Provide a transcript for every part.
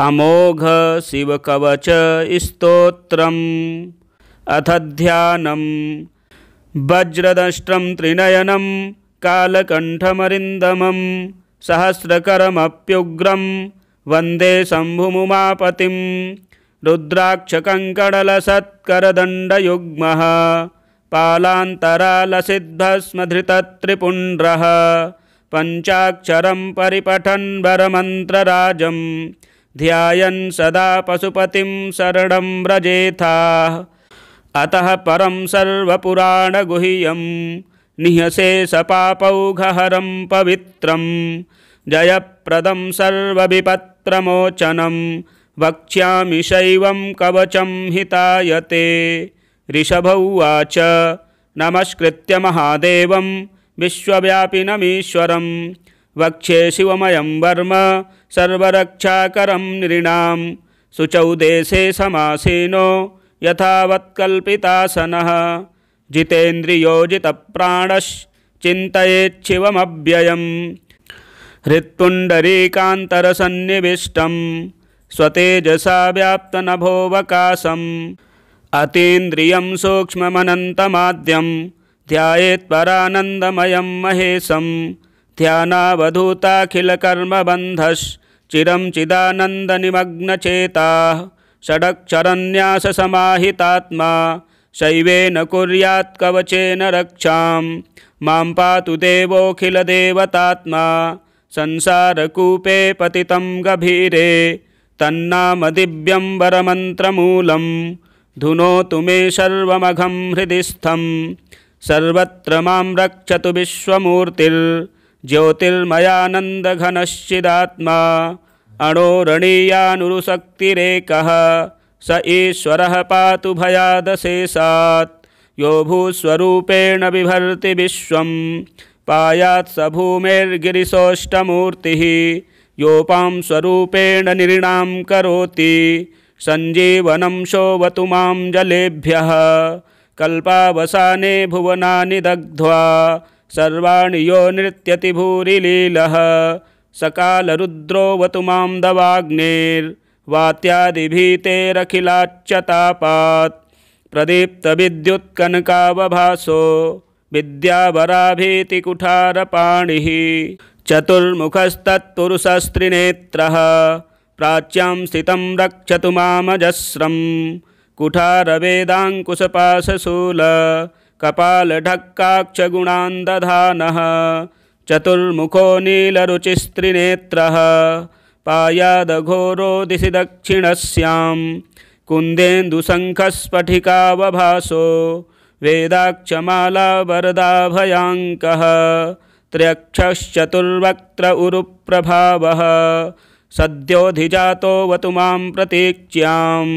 अमोघशिवकवच स्तोत्रम् अथ ध्यानं वज्रदष्ट्रं त्रिनयनं कालकण्ठमरिन्दमं सहस्रकरमप्युग्रं वन्दे शम्भुमुमापतिं रुद्राक्षकङ्कडलसत्करदण्डयुग्मः पालान्तरालसिद्धस्मधृतत्रिपुण्ड्रः पञ्चाक्षरं परिपठन् वरमन्त्रराजम् ध्यायन् सदा पशुपतिं शरणं व्रजेथा अतः परं सर्वपुराणगुह्यं निहसे सपापौघहरं पवित्रं जयप्रदं सर्वविपत्रमोचनं वक्ष्यामि शैवं कवचं हितायते रिषभौ उवाच नमस्कृत्य महादेवं विश्वव्यापिनमीश्वरम् वक्षे शिवमयं वर्म सर्वरक्षाकरं नृणां शुचौ देशे समासीनो यथावत्कल्पितासनः जितेन्द्रियोजितप्राणश्चिन्तयेच्छिवमव्ययम् हृत्पुण्डरीकान्तरसन्निविष्टं स्वतेजसा व्याप्तनभोऽवकाशम् अतीन्द्रियं सूक्ष्ममनन्तमाद्यं ध्यायेत्परानन्दमयं महेशम् ध्यानावधूताखिलकर्मबन्धश्चिरं चिदानन्दनिमग्नचेताः षडक्षरन्याससमाहितात्मा शैवेन कवचेन रक्षां मां पातु देवोऽखिलदेवतात्मा संसारकूपे पतितं गभीरे तन्नामदिव्यं वरमन्त्रमूलं धुनोतु मे सर्वमघं हृदिस्थं सर्वत्र मां रक्षतु विश्वमूर्तिर् घनश्चिदात्मा अणोरणीयानुरुशक्तिरेकः स ईश्वर पा भयादशेषात् यो भूस्वरूपेण बिहर्ति विश्व पायात स भूमेर्गिरिशोष्टमूर्तिः योपां स्वरूपेण नृणां करोति सञ्जीवनं शोवतु मं जलेभ्य कल्पावसाने भुवनानि दग्ध्वा सर्वाणि यो नृत्यति भूरिलीलः सकालरुद्रोऽवतु मां दवाग्नेर्वात्यादिभीतेरखिलाच्चतापात् प्रदीप्तविद्युत्कनकावभासो विद्यावराभीतिकुठारपाणिः चतुर्मुखस्तत्पुरुषस्त्रिनेत्रः प्राच्यां स्थितं रक्षतु मामजस्रं कुठारवेदाङ्कुशपाशशूल कपाल कपालढक्काक्षगुणान् दधानः चतुर्मुखो नीलरुचिस्त्रिनेत्रः पायादघोरो दिशि दक्षिणस्यां कुन्देन्दुशङ्खस्फटिकावभासो वेदाक्षमाला वरदाभयाङ्कः त्र्यक्षश्चतुर्वक्त्र उरुप्रभावः सद्योऽधिजातो वतु मां प्रतीक्ष्यां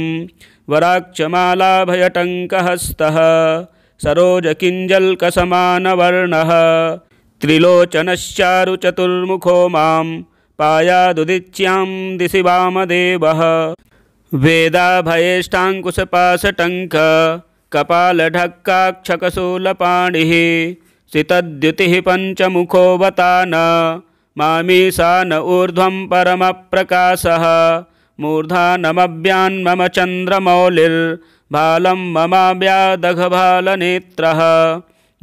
वराक्षमालाभयटङ्कहस्तः सरोजकिञ्जल्कसमानवर्णः त्रिलोचनश्चारुचतुर्मुखो मां पायादुदिच्यां दिशि वामदेवः वेदाभयेष्ठाङ्कुशपाशटङ्कपालढक्काक्षकशूलपाणिः शितद्युतिः पञ्चमुखोऽवता न मामीसा न ऊर्ध्वं परमप्रकाशः मूर्धा नमव्यान्मम चन्द्रमौलिर् भालं ममाव्यादघभालनेत्रः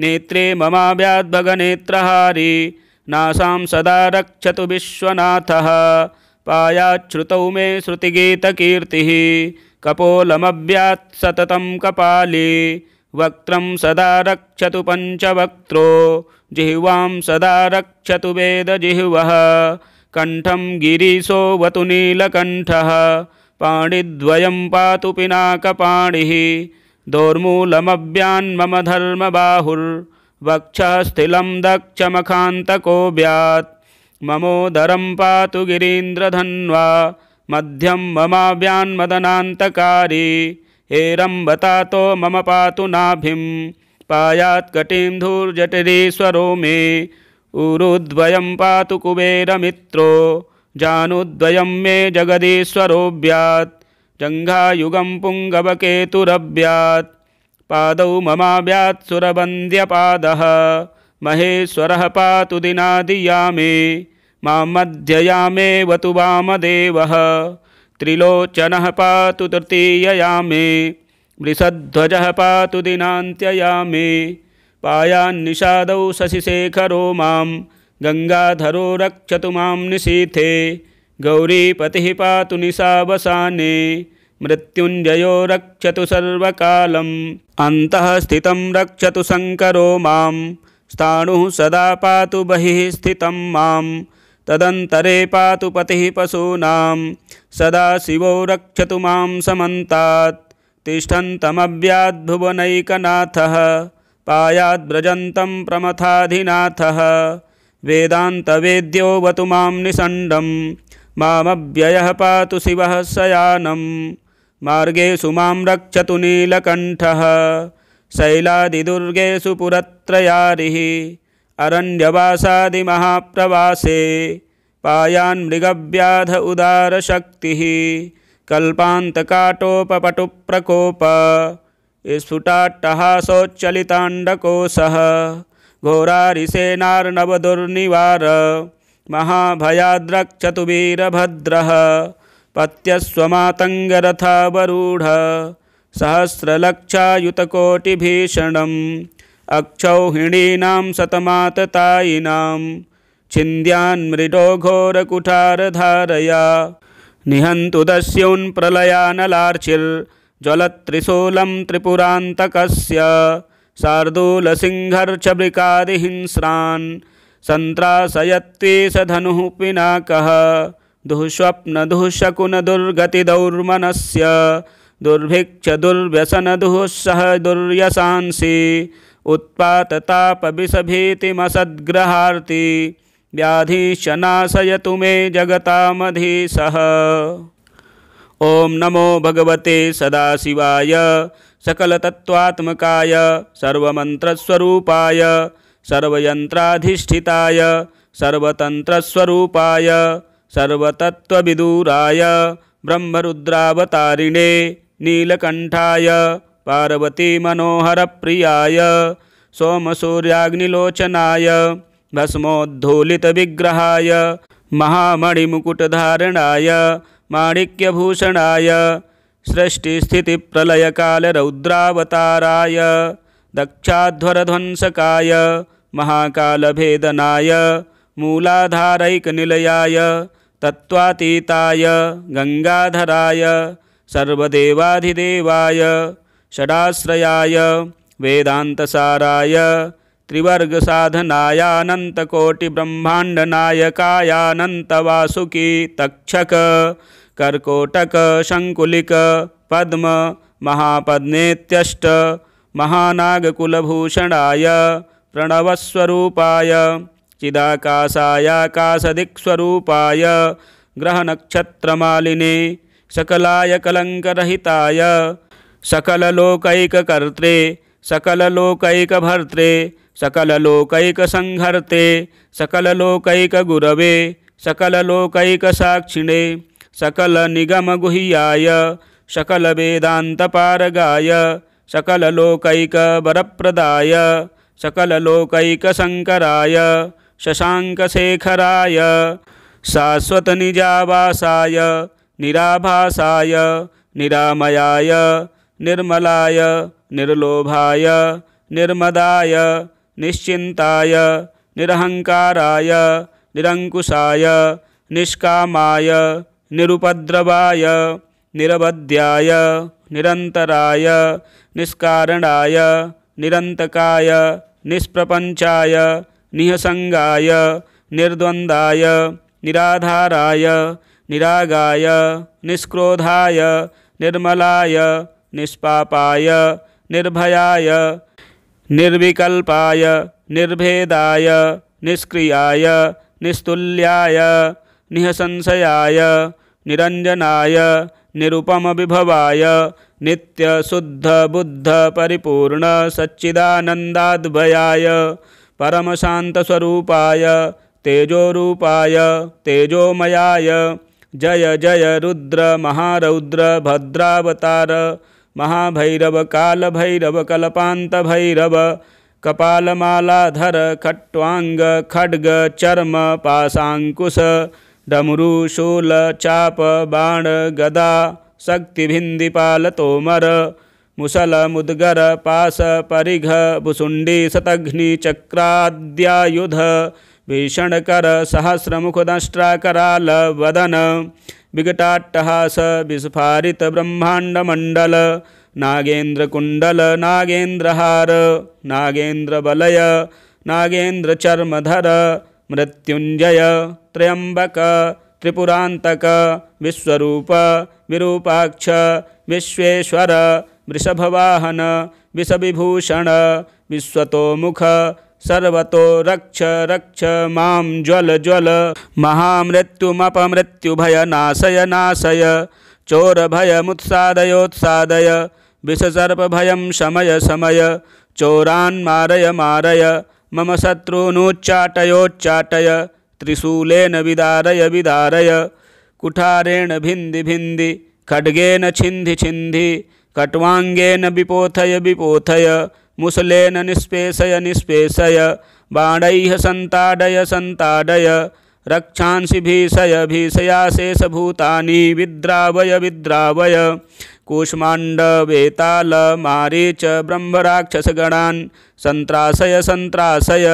नेत्रे ममाव्याद्भगनेत्रहारी नासां सदा रक्षतु विश्वनाथः पायाच्छ्रुतौ मे श्रुतिगीतकीर्तिः सततं कपाली वक्त्रं सदा रक्षतु पञ्चवक्त्रो जिह्वां सदा रक्षतु वेदजिह्वः कण्ठं गिरीशोवतु नीलकण्ठः पाणिद्वयं पातु पिनाकपाणिः दोर्मूलमव्यान्मम मम धर्मबाहुर्वक्षस्थिलं दक्षमखान्तको व्यात् ममोदरं पातु गिरीन्द्रधन्वा मध्यं ममाव्यान्मदनान्तकारी हेरम्बतातो मम पातु नाभिं धूर्जटिरीश्वरो मे ऊरुद्वयं पातु कुबेरमित्रो जानुद्वयं मे जगदीश्वरोऽव्यात् व्यात् पुङ्गवकेतुरव्यात् पादौ ममाव्यात् व्यात् सुरवन्द्यपादः महेश्वरः पातु दिना मां मध्यया वामदेवः त्रिलोचनः पातु तृतीययामि वृषध्वजः पातु दिनान्त्ययामि पायान्निषादौ शशिशेखरो मां गङ्गाधरो रक्षतु मां निशीथे गौरीपतिः पातु निशावसाने मृत्युञ्जयो रक्षतु सर्वकालम् अन्तः स्थितं रक्षतु शङ्करो सदा पा बहिः स्थितं मां तदन्तरे पातु सदा शिवो रक्षत मां समन्तात् तिष्ठन्तमव्याद्भुवनैकनाथः वतु मां निषण्डं मामव्ययः पातु शिवः शयानं मार्गेषु मां रक्षतु नीलकण्ठः शैलादिदुर्गेषु पुरत्रयारिः अरण्यवासादिमहाप्रवासे पायान्मृगव्याध उदारशक्तिः कल्पान्तकाटोपपटुप्रकोप स्फुटाट्टहासोच्चलिताण्डकोशः घोरारिसेनार्णवदुर्निवार महाभयाद्रक्चतुवीरभद्रः पत्यस्वमातङ्गरथावरूढ सहस्रलक्षायुतकोटिभीषणम् अक्षौहिणीनां सतमाततायिनां छिन्द्यान्मृडो घोरकुठारधारया निहन्तु दस्युन् प्रलयानलार्चिर्ज्वलत्रिशूलं त्रिपुरान्तकस्य शार्दूलसिंहर्षभृकादिहिंस्रान् सन्त्रासयत्ते स धनुः पिनाकः से दुर्भिक्ष दुःसह दुर्यसांसि उत्पाततापविषभीतिमसद्ग्रहार्ति व्याधिश्च नाशयतु मे जगतामधीशः ॐ नमो भगवते सदाशिवाय सकलतत्त्वात्मकाय सर्वमन्त्रस्वरूपाय सर्वयन्त्राधिष्ठिताय सर्वतन्त्रस्वरूपाय सर्वतत्त्वविदूराय ब्रह्मरुद्रावतारिणे नीलकण्ठाय पार्वतीमनोहरप्रियाय सोमसूर्याग्निलोचनाय भस्मोद्धोलितविग्रहाय महामणिमुकुटधारणाय माणिक्यभूषणाय सृष्टिस्थितिप्रलयकालरौद्रावताराय दक्षाध्वरध्वंसकाय महाकालभेदनाय मूलाधारैकनिलयाय तत्वातीताय गंगाधराय सर्वदेवाधिदेवाय षडाश्रयाय वेदान्तसाराय त्रिवर्गसाधनायानन्तकोटिब्रह्माण्डनायकायानन्तवासुकी तक्षक कर्कोटक शंकुलिक पद्म महापद्मेत्यष्ट महानागकुलभूषणाय प्रणवस्वरूपाय चिदाकाशायाकाशदिक्स्वरूपाय ग्रहनक्षत्रमालिने सकलाय कलङ्करहिताय सकललोकैककर्त्रे सकललोकैकभर्त्रे सकललोकैकसंहर्ते सकललोकैकगुरवे सकललोकैकसाक्षिणे सकलनिगमगुह्याय शकलवेदान्तपारगाय सकललोकैकवरप्रदाय सकलोकैकशङ्कराय शशाङ्कशेखराय शाश्वतनिजावासाय निराभासाय निरामयाय निर्मलाय निर्लोभाय निर्मदाय निश्चिन्ताय निरहङ्काराय निरङ्कुशाय निष्कामाय निरुपद्रवाय निरवध्याय निरंतराय निष्कारणाय निरन्तकाय निष्प्रपञ्चाय निहसङ्गाय निर्द्वन्द्वाय निराधाराय निरागाय निष्क्रोधाय निर्मलाय निष्पापाय निर्भयाय निर्विकल्पाय निर्भेदाय निष्क्रियाय निस्तुल्याय निःसंशयाय निरंजनाय बुद्ध परम शांत स्वरूपाय तेजो रूपाय तेजोमयाय जय जय रुद्र महारौद्र भद्रावतार महाभैरव कालभैरव भैरव कपालमालाधर खट्वांग खड्ग चर्म पाशाङ्कुश शूल चाप बाण गदा पाल तोमर मुसल मुसलमुद्गर पास परिघ भुसुण्डीशतघ्निचक्राद्यायुध भीषणकर सहस्रमुखदष्ट्राकराल वदन विकटाट्टहास विस्फारित हार नागेंद्र नागेन्द्रहार नागेन्द्रबलय नागेन्द्रचर्मधर मृत्युंजय त्र्यम्बक त्रिपुरान्तक विश्वरूप विरूपाक्ष विश्वेश्वर वृषभवाहन विष विषविभूषण विश्वतोमुख सर्वतो रक्ष रक्ष मां ज्वल ज्वल महामृत्युमपमृत्युभयनाशय नाशय चोरभयमुत्सादयोत्सादय विषसर्पभयं शमय शमय चोरान् मारय मारय मम शत्रूनोच्चाटयोच्चाटय त्रिशूलेन विदारय विदारय कुठारेण भिन्दि भिन्दि खड्गेन छिन्धि छिन्धि कट्वाङ्गेन विपोथय विपोथय मुसलेन निष्पेषय निष्पेषय बाणैः सन्ताडय सन्ताडय रक्षांसि भीषय भीषया शेषभूतानि विद्रावय विद्रावय कूष्माण्डवेताल मारीच ब्रह्मराक्षसगणान् सन्त्रासय सन्त्रासय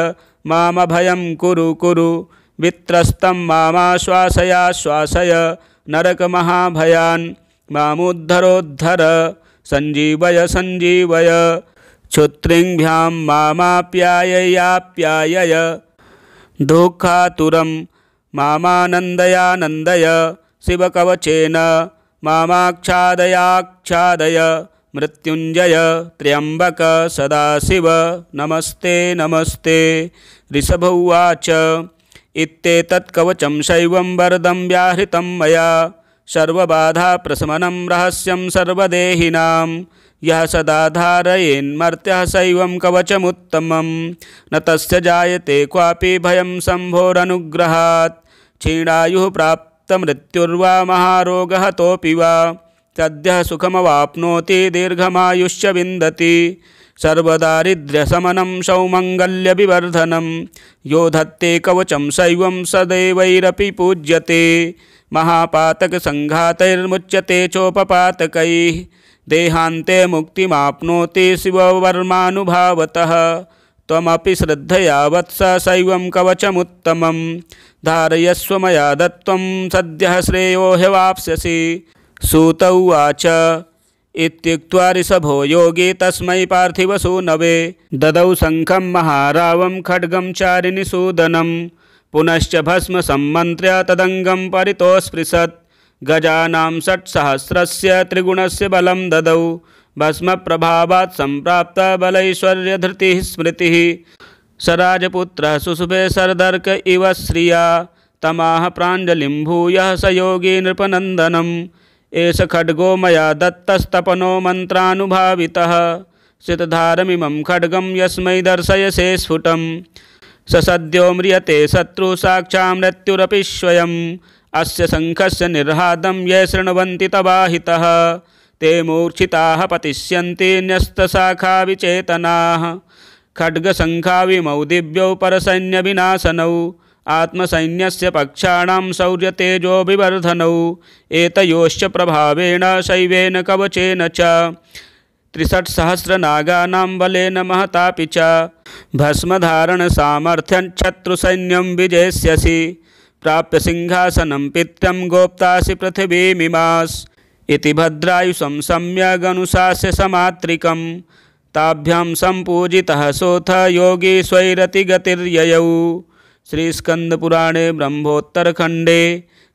मामभयं कुरु कुरु वित्रस्तं मामाश्वासयाश्वासय नरकमहाभयान् मामुद्धरोद्धर सञ्जीवय सञ्जीवय क्षुत्रिङ्भ्यां मामाप्याययाप्यायय दुःखातुरं मामानन्दयानन्दय शिवकवचेन मामाक्षादयाक्षादय मृत्युञ्जय त्र्यम्बक सदाशिव नमस्ते नमस्ते ऋषभौवाच इत्येतत्कवचं शैवं वरदं व्याहृतं मया सर्वबाधाप्रशमनं रहस्यं सर्वदेहिनां यः सदा धारयेन्मर्त्यः शैवं कवचमुत्तमं न तस्य जायते क्वापि भयं शम्भोरनुग्रहात् क्षीणायु प्राप्त मृत्युर्वा महारोग तो सद्य सुखमति दीर्घमायुष्य विंदती सर्वदारिद्र्यशमनं सौमङ्गल्यविवर्धनं यो धत्ते कवचं शैवं सदैवैरपि पूज्यते महापातकसङ्घातैर्मुच्यते चोपपातकैः देहान्ते मुक्तिमाप्नोति शिववर्मानुभावतः तमी श्रद्धया वत्स कवच मुतम धारयस्व मया दत्म सद्य श्रेयो ह्यवाप्स्यसि सूत उवाच इत्युक्त्वा ऋषभो योगी तस्मै पार्थिवसूनवे ददौ शङ्खं महारावं खड्गं चारिनिसूदनं पुनश्च भस्मसम्मन्त्र्य तदङ्गं परितोस्पृशत् गजानां षट्सहस्रस्य त्रिगुणस्य बलं ददौ भस्मप्रभावात् सम्प्राप्ता बलैश्वर्यधृतिः स्मृति स राजपुत्रः सुशुभे सरदर्क इव श्रिया तमाह प्राञ्जलिं भूयः स योगी नृपनंदनम एष खड्गो मया दत्तस्तपनो शितधारमीम खड्गम यस्म दर्शय दर्शयसे स्फुटम स सद्यो म्रियते शत्रु साक्षा मृत्युरपि स्वयं अस्य से निर्हादं ये शृण्वती तवाहितः ते मूर्छिता पतिष्य मूर्छिताः पतिष्यन्ति न्यस्तशाखाविचेतनाः खड्गशङ्खाविमौ दिव्यौ परसैन्यविनाशनौ आत्मसैन्यस्य पक्षाणां शौर्यतेजोभिवर्धनौ एतयोश्च प्रभावेण शैवेन कवचेन च त्रिषट्सहस्रनागानां बलेन महतापि च भस्मधारणसामर्थ्यं शत्रुसैन्यं विजयस्यसि प्राप्य सिंहासनं पित्रं गोप्तासि पृथिवीमिमास् इति भद्रायुषं सम्यगनुशास्य समात्रिकम् ताभ्यां सम्पूजितः सोथ योगी स्वैरतिगतिर्ययौ श्रीस्कंदपुराणे ब्रह्मोत्तरखंडे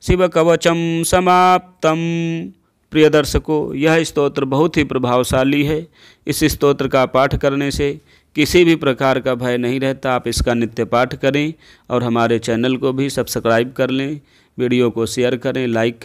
शिवकवचम समाप्तम प्रिय दर्शकों यह स्तोत्र बहुत ही प्रभावशाली है इस स्तोत्र का पाठ करने से किसी भी प्रकार का भय नहीं रहता आप इसका नित्य पाठ करें और हमारे चैनल को भी सब्सक्राइब कर लें वीडियो को शेयर करें लाइक करें